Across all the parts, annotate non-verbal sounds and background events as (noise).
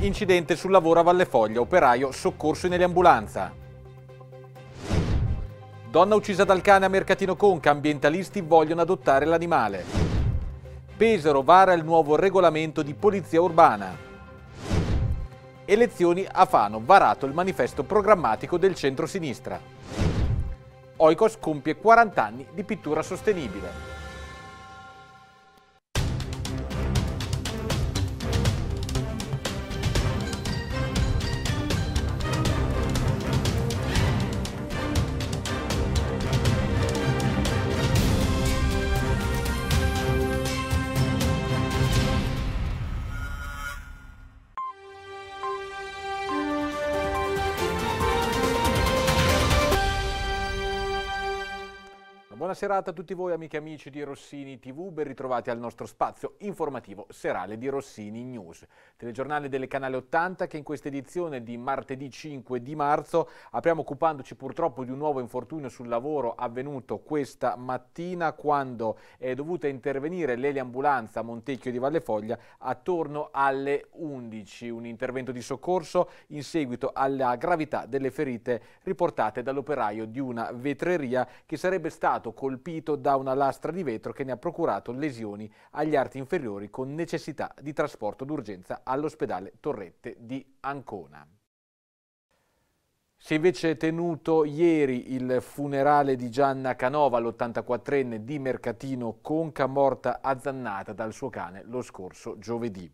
Incidente sul lavoro a Vallefoglia, operaio soccorso in eliambulanza. Donna uccisa dal cane a Mercatino Conca, ambientalisti vogliono adottare l'animale. Pesaro vara il nuovo regolamento di polizia urbana. Elezioni a Fano, varato il manifesto programmatico del centro-sinistra. Oikos compie 40 anni di pittura sostenibile. Buona serata a tutti voi amiche e amici di Rossini TV, ben ritrovati al nostro spazio informativo serale di Rossini News, telegiornale del canale 80 che in questa edizione di martedì 5 di marzo apriamo occupandoci purtroppo di un nuovo infortunio sul lavoro avvenuto questa mattina quando è dovuta intervenire l'eliambulanza Montecchio di Vallefoglia attorno alle 11, un intervento di soccorso in seguito alla gravità delle ferite riportate dall'operaio di una vetreria che sarebbe stato colpito da una lastra di vetro che ne ha procurato lesioni agli arti inferiori con necessità di trasporto d'urgenza all'ospedale Torrette di Ancona. Si è invece tenuto ieri il funerale di Gianna Canova, l'84enne di Mercatino Conca, morta azzannata dal suo cane lo scorso giovedì.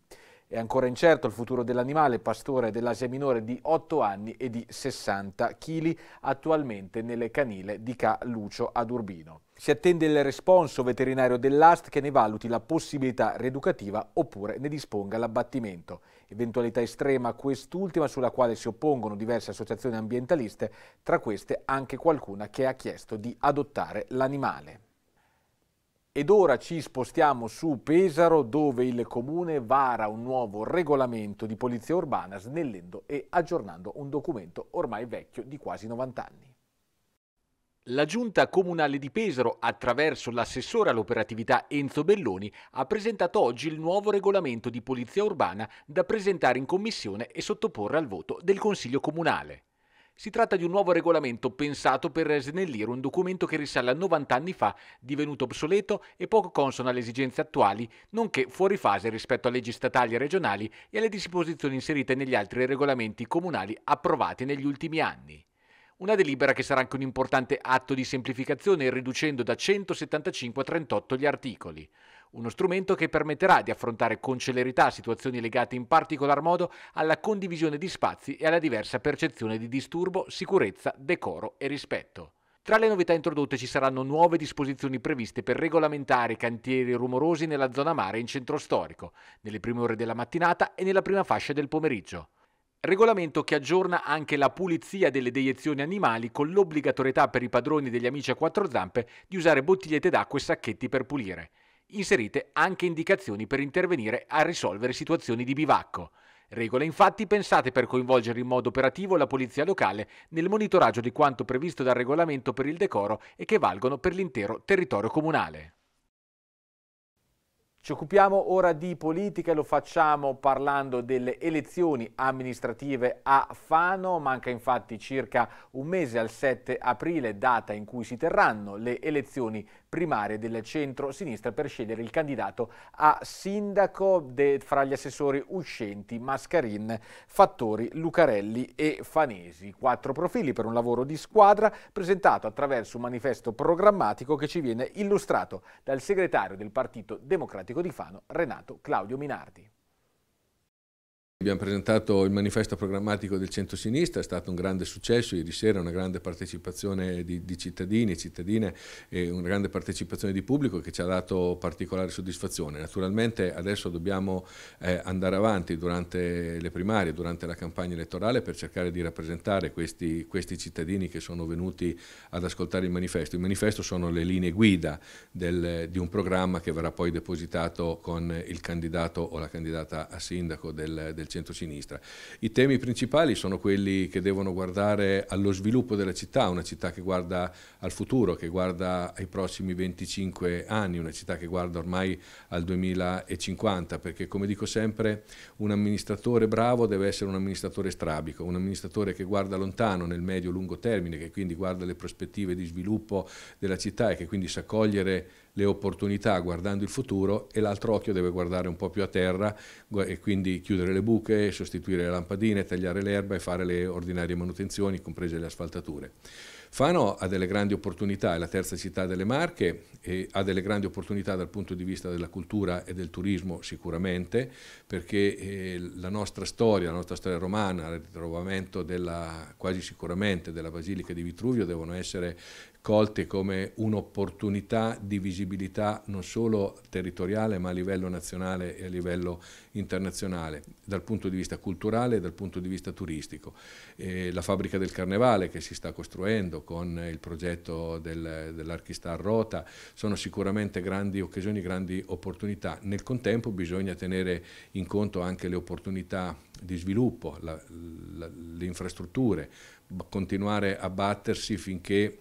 È ancora incerto il futuro dell'animale pastore dell'Asia Minore di 8 anni e di 60 kg attualmente nelle canile di Ca Lucio ad Urbino. Si attende il responso veterinario dell'AST che ne valuti la possibilità reeducativa oppure ne disponga l'abbattimento. Eventualità estrema quest'ultima sulla quale si oppongono diverse associazioni ambientaliste, tra queste anche qualcuna che ha chiesto di adottare l'animale. Ed ora ci spostiamo su Pesaro dove il comune vara un nuovo regolamento di polizia urbana snellendo e aggiornando un documento ormai vecchio di quasi 90 anni. La giunta comunale di Pesaro, attraverso l'assessore all'operatività Enzo Belloni, ha presentato oggi il nuovo regolamento di polizia urbana da presentare in commissione e sottoporre al voto del Consiglio comunale. Si tratta di un nuovo regolamento pensato per snellire un documento che risale a 90 anni fa, divenuto obsoleto e poco consono alle esigenze attuali, nonché fuori fase rispetto alle leggi statali e regionali e alle disposizioni inserite negli altri regolamenti comunali approvati negli ultimi anni. Una delibera che sarà anche un importante atto di semplificazione, riducendo da 175 a 38 gli articoli uno strumento che permetterà di affrontare con celerità situazioni legate in particolar modo alla condivisione di spazi e alla diversa percezione di disturbo, sicurezza, decoro e rispetto. Tra le novità introdotte ci saranno nuove disposizioni previste per regolamentare i cantieri rumorosi nella zona mare in centro storico, nelle prime ore della mattinata e nella prima fascia del pomeriggio. Regolamento che aggiorna anche la pulizia delle deiezioni animali con l'obbligatorietà per i padroni degli amici a quattro zampe di usare bottigliette d'acqua e sacchetti per pulire inserite anche indicazioni per intervenire a risolvere situazioni di bivacco. Regole infatti pensate per coinvolgere in modo operativo la polizia locale nel monitoraggio di quanto previsto dal regolamento per il decoro e che valgono per l'intero territorio comunale. Ci occupiamo ora di politica e lo facciamo parlando delle elezioni amministrative a Fano. Manca infatti circa un mese al 7 aprile, data in cui si terranno le elezioni primarie del centro-sinistra per scegliere il candidato a sindaco de, fra gli assessori uscenti Mascarin, Fattori, Lucarelli e Fanesi. Quattro profili per un lavoro di squadra presentato attraverso un manifesto programmatico che ci viene illustrato dal segretario del Partito Democratico di Fano, Renato Claudio Minardi. Abbiamo presentato il manifesto programmatico del centro-sinistra, è stato un grande successo ieri sera, una grande partecipazione di, di cittadini e cittadine, e una grande partecipazione di pubblico che ci ha dato particolare soddisfazione. Naturalmente adesso dobbiamo eh, andare avanti durante le primarie, durante la campagna elettorale per cercare di rappresentare questi, questi cittadini che sono venuti ad ascoltare il manifesto. Il manifesto sono le linee guida del, di un programma che verrà poi depositato con il candidato o la candidata a sindaco del, del centrosinistra. I temi principali sono quelli che devono guardare allo sviluppo della città, una città che guarda al futuro, che guarda ai prossimi 25 anni, una città che guarda ormai al 2050, perché come dico sempre un amministratore bravo deve essere un amministratore strabico, un amministratore che guarda lontano nel medio-lungo termine, che quindi guarda le prospettive di sviluppo della città e che quindi sa cogliere le opportunità guardando il futuro e l'altro occhio deve guardare un po' più a terra e quindi chiudere le buche, sostituire le lampadine, tagliare l'erba e fare le ordinarie manutenzioni, comprese le asfaltature. Fano ha delle grandi opportunità, è la terza città delle Marche, e ha delle grandi opportunità dal punto di vista della cultura e del turismo sicuramente, perché eh, la nostra storia, la nostra storia romana, il ritrovamento della, quasi sicuramente della Basilica di Vitruvio devono essere colte come un'opportunità di visibilità non solo territoriale ma a livello nazionale e a livello internazionale, dal punto di vista culturale e dal punto di vista turistico. Eh, la fabbrica del carnevale che si sta costruendo, con il progetto del, dell'Archistar Rota, sono sicuramente grandi occasioni, grandi opportunità. Nel contempo bisogna tenere in conto anche le opportunità di sviluppo, la, la, le infrastrutture, continuare a battersi finché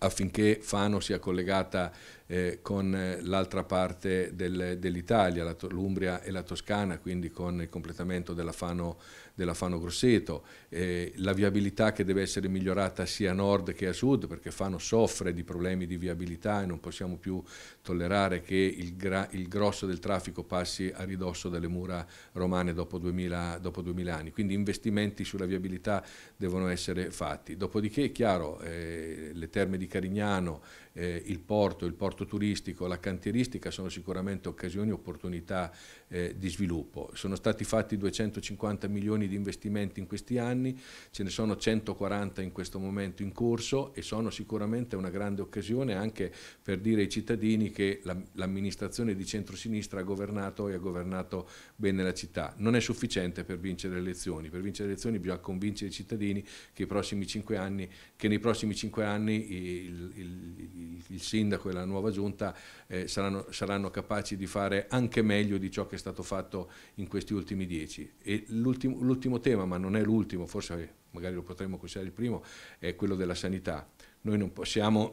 affinché Fano sia collegata eh, con eh, l'altra parte del, dell'Italia, l'Umbria e la Toscana, quindi con il completamento della Fano, della Fano Grosseto, eh, la viabilità che deve essere migliorata sia a nord che a sud, perché Fano soffre di problemi di viabilità e non possiamo più tollerare che il, il grosso del traffico passi a ridosso delle mura romane dopo 2000, dopo 2000 anni, quindi investimenti sulla viabilità devono essere fatti. Dopodiché è chiaro, eh, le terme di Carignano, eh, il porto, il porto turistico, la cantieristica sono sicuramente occasioni e opportunità eh, di sviluppo. Sono stati fatti 250 milioni di investimenti in questi anni, ce ne sono 140 in questo momento in corso e sono sicuramente una grande occasione anche per dire ai cittadini che l'amministrazione di centrosinistra ha governato e ha governato bene la città. Non è sufficiente per vincere le elezioni, per vincere le elezioni bisogna convincere i cittadini che, i prossimi anni, che nei prossimi cinque anni il, il, il sindaco e la nuova giunta eh, saranno, saranno capaci di fare anche meglio di ciò che è stato fatto in questi ultimi dieci. l'ultimo, tema, ma non è l'ultimo, forse magari lo potremmo considerare il primo, è quello della sanità. Noi non possiamo (clears throat)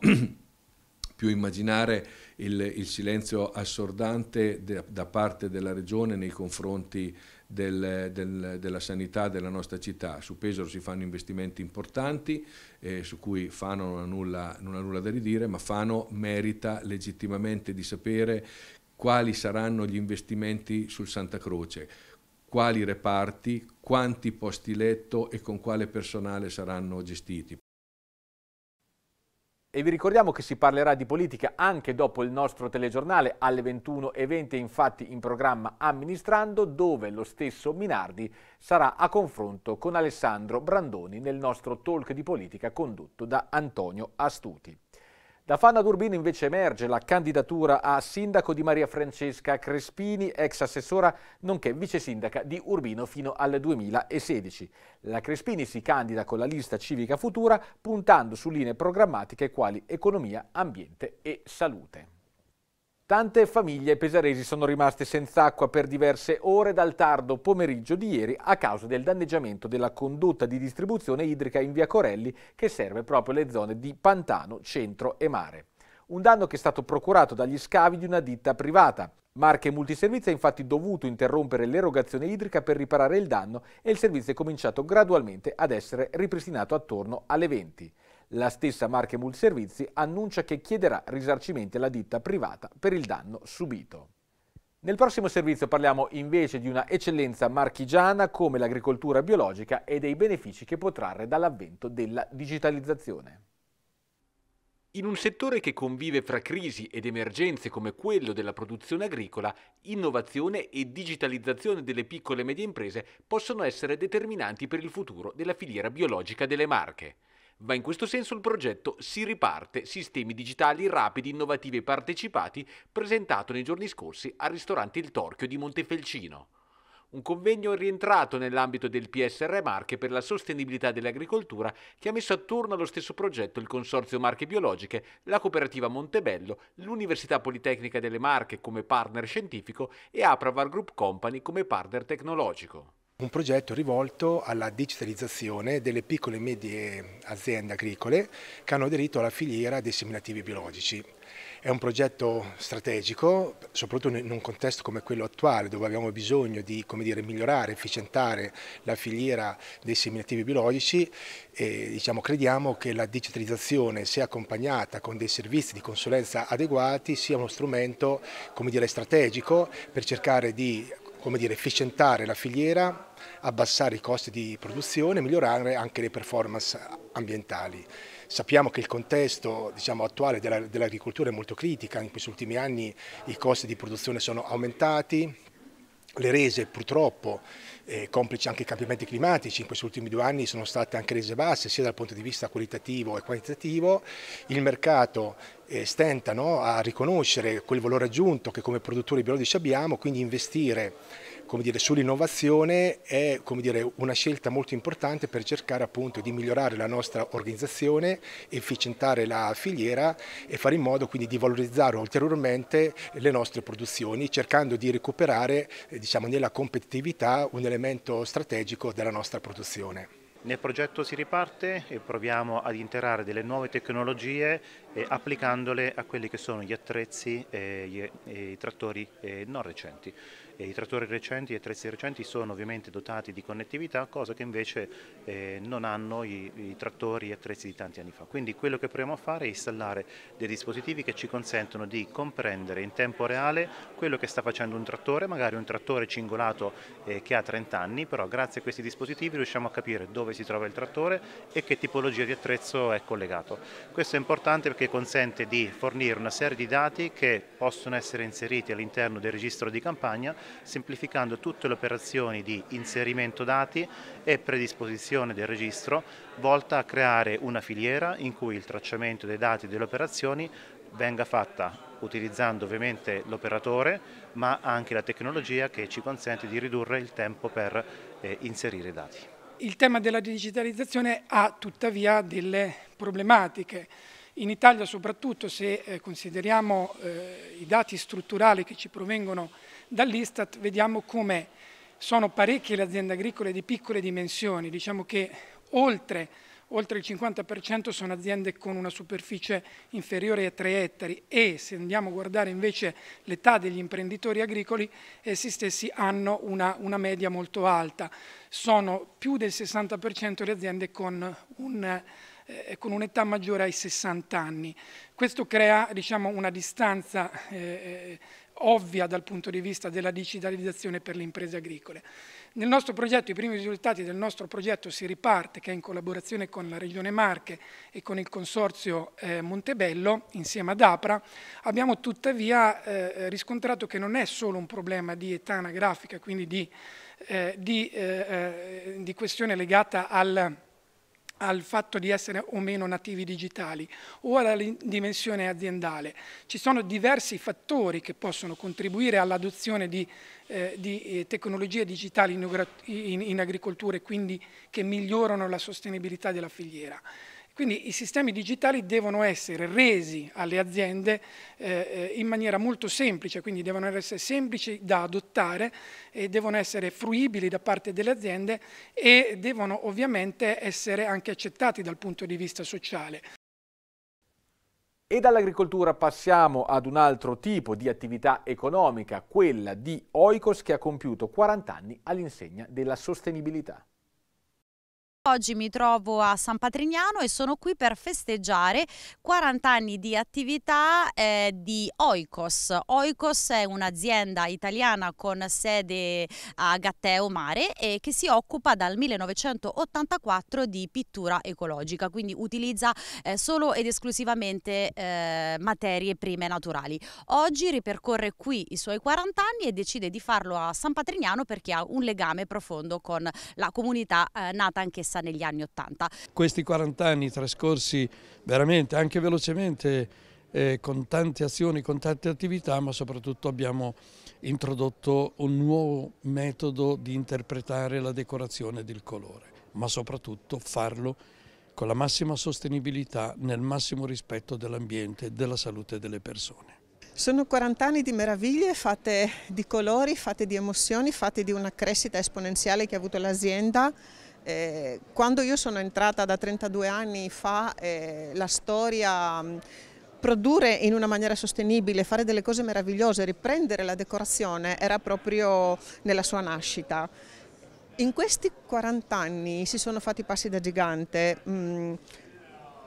più immaginare il, il silenzio assordante de, da parte della Regione nei confronti del, del, della sanità della nostra città. Su Pesaro si fanno investimenti importanti eh, su cui Fano non ha, nulla, non ha, nulla, da ridire, ma Fano merita legittimamente di sapere quali saranno gli investimenti sul Santa Croce, quali reparti, quanti posti letto e con quale personale saranno gestiti. E vi ricordiamo che si parlerà di politica anche dopo il nostro telegiornale alle 21.20, infatti in programma Amministrando, dove lo stesso Minardi sarà a confronto con Alessandro Brandoni nel nostro talk di politica condotto da Antonio Astuti. Da Fanna Durbino invece emerge la candidatura a sindaco di Maria Francesca Crespini, ex assessora nonché vice sindaca di Urbino fino al 2016. La Crespini si candida con la lista civica futura puntando su linee programmatiche quali economia, ambiente e salute. Tante famiglie pesaresi sono rimaste senza acqua per diverse ore dal tardo pomeriggio di ieri a causa del danneggiamento della condotta di distribuzione idrica in via Corelli che serve proprio le zone di Pantano, Centro e Mare. Un danno che è stato procurato dagli scavi di una ditta privata. Marche Multiservizi ha infatti dovuto interrompere l'erogazione idrica per riparare il danno e il servizio è cominciato gradualmente ad essere ripristinato attorno alle 20. La stessa Marche Mulservizi annuncia che chiederà risarcimenti alla ditta privata per il danno subito. Nel prossimo servizio parliamo invece di una eccellenza marchigiana come l'agricoltura biologica e dei benefici che può trarre dall'avvento della digitalizzazione. In un settore che convive fra crisi ed emergenze come quello della produzione agricola, innovazione e digitalizzazione delle piccole e medie imprese possono essere determinanti per il futuro della filiera biologica delle marche. Va in questo senso il progetto Si riparte, sistemi digitali rapidi, innovativi e partecipati, presentato nei giorni scorsi al ristorante Il Torchio di Montefelcino. Un convegno rientrato nell'ambito del PSR Marche per la sostenibilità dell'agricoltura che ha messo attorno allo stesso progetto il Consorzio Marche Biologiche, la Cooperativa Montebello, l'Università Politecnica delle Marche come partner scientifico e Apravar Group Company come partner tecnologico. Un progetto rivolto alla digitalizzazione delle piccole e medie aziende agricole che hanno aderito alla filiera dei seminativi biologici. È un progetto strategico, soprattutto in un contesto come quello attuale, dove abbiamo bisogno di dire, migliorare, efficientare la filiera dei seminativi biologici. E, diciamo, crediamo che la digitalizzazione, se accompagnata con dei servizi di consulenza adeguati, sia uno strumento dire, strategico per cercare di come dire, efficientare la filiera, abbassare i costi di produzione e migliorare anche le performance ambientali. Sappiamo che il contesto diciamo, attuale dell'agricoltura è molto critica, in questi ultimi anni i costi di produzione sono aumentati, le rese purtroppo, eh, complici anche i cambiamenti climatici, in questi ultimi due anni sono state anche rese basse sia dal punto di vista qualitativo e quantitativo, il mercato eh, stenta no, a riconoscere quel valore aggiunto che come produttori biologici abbiamo, quindi investire dire, sull'innovazione è dire, una scelta molto importante per cercare appunto di migliorare la nostra organizzazione, efficientare la filiera e fare in modo quindi di valorizzare ulteriormente le nostre produzioni cercando di recuperare eh, diciamo, nella competitività un elemento strategico della nostra produzione. Nel progetto si riparte e proviamo ad interare delle nuove tecnologie eh, applicandole a quelli che sono gli attrezzi e i trattori eh, non recenti. I trattori recenti e attrezzi recenti sono ovviamente dotati di connettività, cosa che invece eh, non hanno i, i trattori e attrezzi di tanti anni fa. Quindi quello che proviamo a fare è installare dei dispositivi che ci consentono di comprendere in tempo reale quello che sta facendo un trattore, magari un trattore cingolato eh, che ha 30 anni, però grazie a questi dispositivi riusciamo a capire dove si trova il trattore e che tipologia di attrezzo è collegato. Questo è importante perché consente di fornire una serie di dati che possono essere inseriti all'interno del registro di campagna semplificando tutte le operazioni di inserimento dati e predisposizione del registro volta a creare una filiera in cui il tracciamento dei dati e delle operazioni venga fatta utilizzando ovviamente l'operatore ma anche la tecnologia che ci consente di ridurre il tempo per eh, inserire i dati. Il tema della digitalizzazione ha tuttavia delle problematiche. In Italia soprattutto se eh, consideriamo eh, i dati strutturali che ci provengono Dall'Istat vediamo come sono parecchie le aziende agricole di piccole dimensioni, diciamo che oltre, oltre il 50% sono aziende con una superficie inferiore a 3 ettari e se andiamo a guardare invece l'età degli imprenditori agricoli, essi stessi hanno una, una media molto alta, sono più del 60% le aziende con un eh, con un'età maggiore ai 60 anni. Questo crea diciamo, una distanza eh, eh ovvia dal punto di vista della digitalizzazione per le imprese agricole. Nel nostro progetto, i primi risultati del nostro progetto Si Riparte, che è in collaborazione con la Regione Marche e con il Consorzio eh, Montebello, insieme ad APRA, abbiamo tuttavia eh, riscontrato che non è solo un problema di età anagrafica, quindi di, eh, di, eh, eh, di questione legata al al fatto di essere o meno nativi digitali o alla dimensione aziendale. Ci sono diversi fattori che possono contribuire all'adozione di, eh, di, eh, tecnologie digitali in, in, in agricoltura e quindi che migliorano la sostenibilità della filiera. Quindi i sistemi digitali devono essere resi alle aziende eh, eh, in maniera molto semplice, quindi devono essere semplici da adottare, devono essere fruibili da parte delle aziende e devono ovviamente essere anche accettati dal punto di vista sociale. E dall'agricoltura passiamo ad un altro tipo di attività economica, quella di Oikos che ha compiuto 40 anni all'insegna della sostenibilità. Oggi mi trovo a San Patrignano e sono qui per festeggiare 40 anni di attività eh, di Oikos. Oikos è un'azienda italiana con sede a Gatteo Mare e che si occupa dal 1984 di pittura ecologica, quindi utilizza eh, solo ed esclusivamente eh, materie prime naturali. Oggi ripercorre qui i suoi 40 anni e decide di farlo a San Patrignano perché ha un legame profondo con la comunità eh, nata anch'essa messa negli anni Ottanta. Questi 40 anni trascorsi veramente anche velocemente eh, con tante azioni, con tante attività, ma soprattutto abbiamo introdotto un nuovo metodo di interpretare la decorazione del colore, ma soprattutto farlo con la massima sostenibilità, nel massimo rispetto dell'ambiente e della salute delle persone. Sono 40 anni di meraviglie fatte di colori, fatte di emozioni, fatte di una crescita esponenziale che ha avuto l'azienda eh, quando io sono entrata da 32 anni fa, eh, la storia mm, produrre in una maniera sostenibile, fare delle cose meravigliose, riprendere la decorazione era proprio nella sua nascita. In questi 40 anni si sono fatti passi da gigante, mh, mm,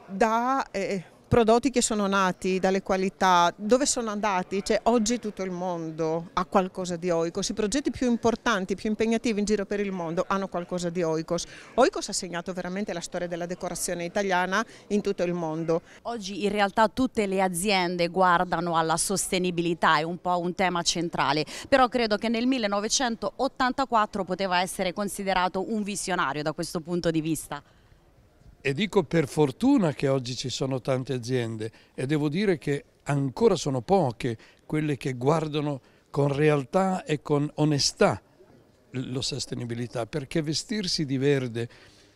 da... Eh, prodotti che sono nati dalle qualità, dove sono andati? Cioè, oggi tutto il mondo ha qualcosa di Oikos, i progetti più importanti, più impegnativi in giro per il mondo hanno qualcosa di Oikos. Oikos ha segnato veramente la storia della decorazione italiana in tutto il mondo. Oggi in realtà tutte le aziende guardano alla sostenibilità, è un po' un tema centrale, però credo che nel 1984 poteva essere considerato un visionario da questo punto di vista e dico per fortuna che oggi ci sono tante aziende e devo dire che ancora sono poche quelle che guardano con realtà e con onestà la sostenibilità, perché vestirsi di verde,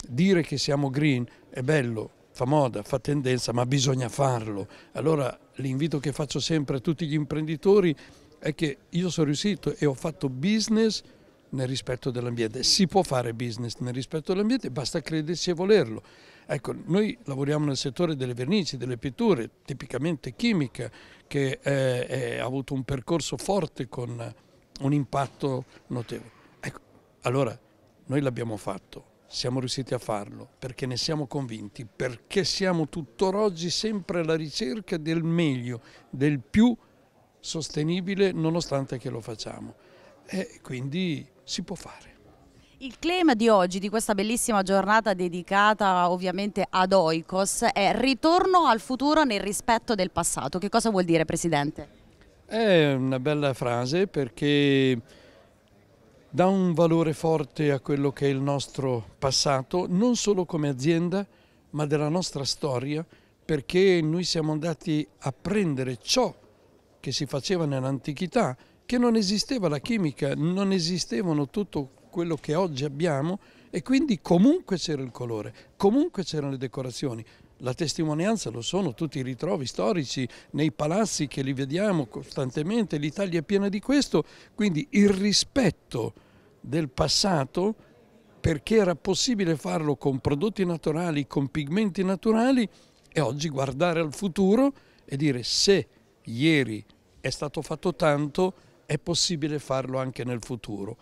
dire che siamo green è bello, fa moda, fa tendenza, ma bisogna farlo. Allora l'invito che faccio sempre a tutti gli imprenditori è che io sono riuscito e ho fatto business nel rispetto dell'ambiente. Si può fare business nel rispetto dell'ambiente, basta credersi e volerlo. Ecco, noi lavoriamo nel settore delle vernici, delle pitture, tipicamente chimica, che eh, eh, ha avuto un percorso forte con un impatto notevole. Ecco, allora noi l'abbiamo fatto, siamo riusciti a farlo perché ne siamo convinti, perché siamo tuttora oggi sempre alla ricerca del meglio, del più sostenibile nonostante che lo facciamo. E quindi si può fare. Il claim di oggi, di questa bellissima giornata dedicata ovviamente ad Oikos, è ritorno al futuro nel rispetto del passato. Che cosa vuol dire Presidente? È una bella frase perché dà un valore forte a quello che è il nostro passato, non solo come azienda, ma della nostra storia, perché noi siamo andati a prendere ciò che si faceva nell'antichità, che non esisteva la chimica, non esistevano tutto quello che oggi abbiamo e quindi comunque c'era il colore, comunque c'erano le decorazioni. La testimonianza lo sono tutti i ritrovi storici nei palazzi che li vediamo costantemente, l'Italia è piena di questo, quindi il rispetto del passato perché era possibile farlo con prodotti naturali, con pigmenti naturali e oggi guardare al futuro e dire se ieri è stato fatto tanto è possibile farlo anche nel futuro.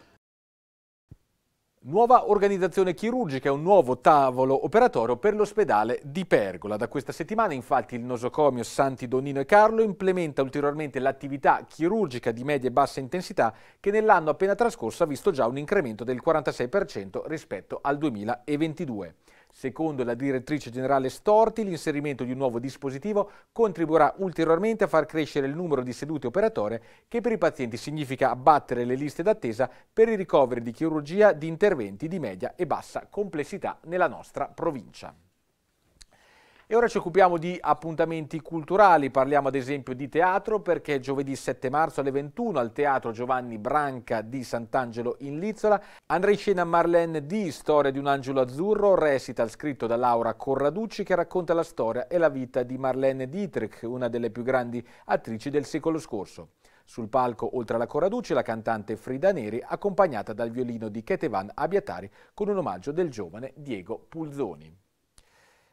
Nuova organizzazione chirurgica e un nuovo tavolo operatorio per l'ospedale di Pergola. Da questa settimana infatti il nosocomio Santi Donino e Carlo implementa ulteriormente l'attività chirurgica di media e bassa intensità che nell'anno appena trascorso ha visto già un incremento del 46% rispetto al 2022. Secondo la direttrice generale Storti, l'inserimento di un nuovo dispositivo contribuirà ulteriormente a far crescere il numero di sedute operatorie, che per i pazienti significa abbattere le liste d'attesa per i ricoveri di chirurgia di interventi di media e bassa complessità nella nostra provincia. E ora ci occupiamo di appuntamenti culturali, parliamo ad esempio di teatro perché giovedì 7 marzo alle 21 al Teatro Giovanni Branca di Sant'Angelo in Lizzola andrà in scena Marlene D, Storia di un angelo azzurro, recital scritto da Laura Corraducci che racconta la storia e la vita di Marlene Dietrich, una delle più grandi attrici del secolo scorso. Sul palco, oltre alla Corraducci, la cantante Frida Neri, accompagnata dal violino di Ketevan Abiatari con un omaggio del giovane Diego Pulzoni.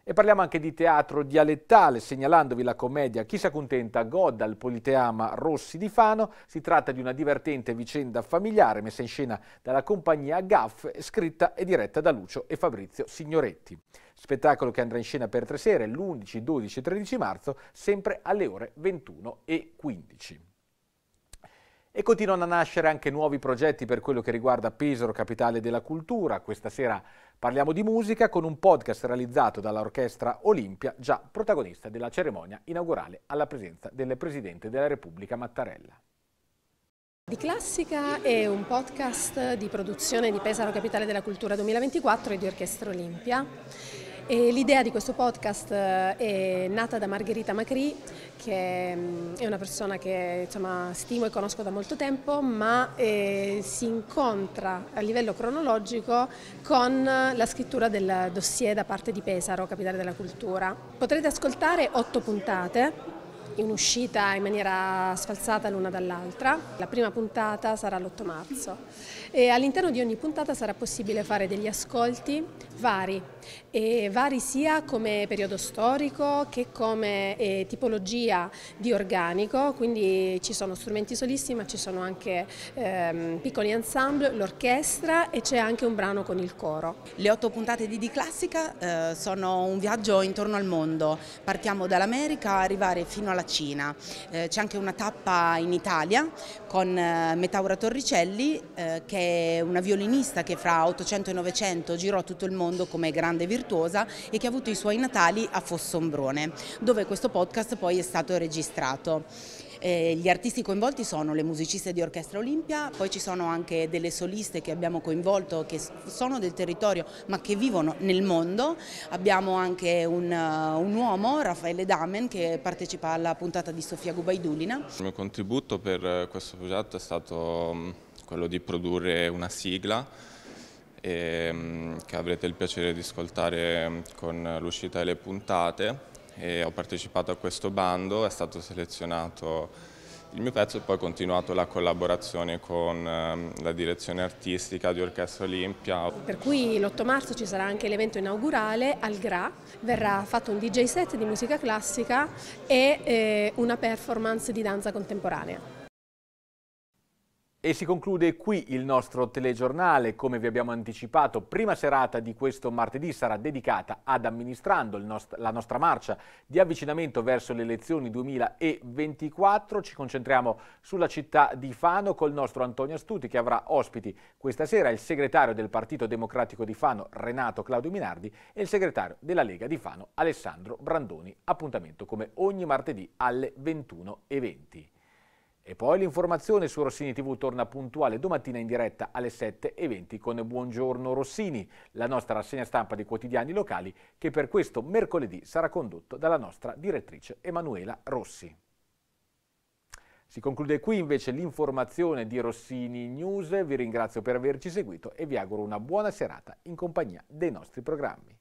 E parliamo anche di teatro dialettale, segnalandovi la commedia Chi si accontenta goda al Politeama Rossi di Fano. Si tratta di una divertente vicenda familiare messa in scena dalla compagnia GAF, scritta e diretta da Lucio e Fabrizio Signoretti. Spettacolo che andrà in scena per tre sere, l'11, 12 e 13 marzo, sempre alle ore 21 e 15. E continuano a nascere anche nuovi progetti per quello che riguarda Pesaro, capitale della cultura. Questa sera parliamo di musica con un podcast realizzato dall'Orchestra Olimpia, già protagonista della cerimonia inaugurale alla presenza del Presidente della Repubblica Mattarella. Di Classica è un podcast di produzione di Pesaro Capitale della Cultura 2024 e di Orchestra Olimpia l'idea di questo podcast eh, è nata da Margherita Macri, che mm, è una persona che insomma, stimo e conosco da molto tempo, ma eh, si incontra a livello cronologico con la scrittura del dossier da parte di Pesaro, Capitale della Cultura. Potrete ascoltare otto puntate in uscita in maniera sfalsata l'una dall'altra. La prima puntata sarà l'8 marzo e all'interno di ogni puntata sarà possibile fare degli ascolti vari, e vari sia come periodo storico che come eh, tipologia di organico, quindi ci sono strumenti solisti ma ci sono anche ehm, piccoli ensemble, l'orchestra e c'è anche un brano con il coro. Le otto puntate di Di Classica eh, sono un viaggio intorno al mondo, partiamo dall'America arrivare fino alla Cina. Eh, c'è anche una tappa in Italia con eh, Metaura Torricelli eh, che è una violinista che fra 800 e 900 girò tutto il mondo come grande virtuosa e che ha avuto i suoi natali a Fossombrone dove questo podcast poi è stato registrato. Eh, gli artisti coinvolti sono le musiciste di Orchestra Olimpia, poi ci sono anche delle soliste che abbiamo coinvolto che sono del territorio ma che vivono nel mondo, abbiamo anche un, uh, un uomo, Raffaele Damen, che partecipa alla puntata di Sofia Gubaidulina. Il mio contributo per eh, questo progetto è stato mm, quello di produrre una sigla ehm, che avrete il piacere di ascoltare mm, con l'uscita delle puntate e ho partecipato a questo bando, è stato selezionato il mio pezzo e poi ho continuato la collaborazione con ehm, la direzione artistica di Orchestra Olimpia. Per cui l'8 marzo ci sarà anche l'evento inaugurale al GRA, verrà fatto un DJ set di musica classica e eh, una performance di danza contemporanea. E si conclude qui il nostro telegiornale. Come vi abbiamo anticipato, prima serata di questo martedì sarà dedicata ad amministrando nost la nostra marcia di avvicinamento verso le elezioni 2024. Ci concentriamo sulla città di Fano col nostro Antonio Astuti che avrà ospiti questa sera il segretario del Partito Democratico di Fano Renato Claudio Minardi e il segretario della Lega di Fano Alessandro Brandoni. Appuntamento come ogni martedì alle 21.20. E poi l'informazione su Rossini TV torna puntuale domattina in diretta alle 7.20 con Buongiorno Rossini, la nostra rassegna stampa di quotidiani locali che per questo mercoledì sarà condotto dalla nostra direttrice Emanuela Rossi. Si conclude qui invece l'informazione di Rossini News, vi ringrazio per averci seguito e vi auguro una buona serata in compagnia dei nostri programmi.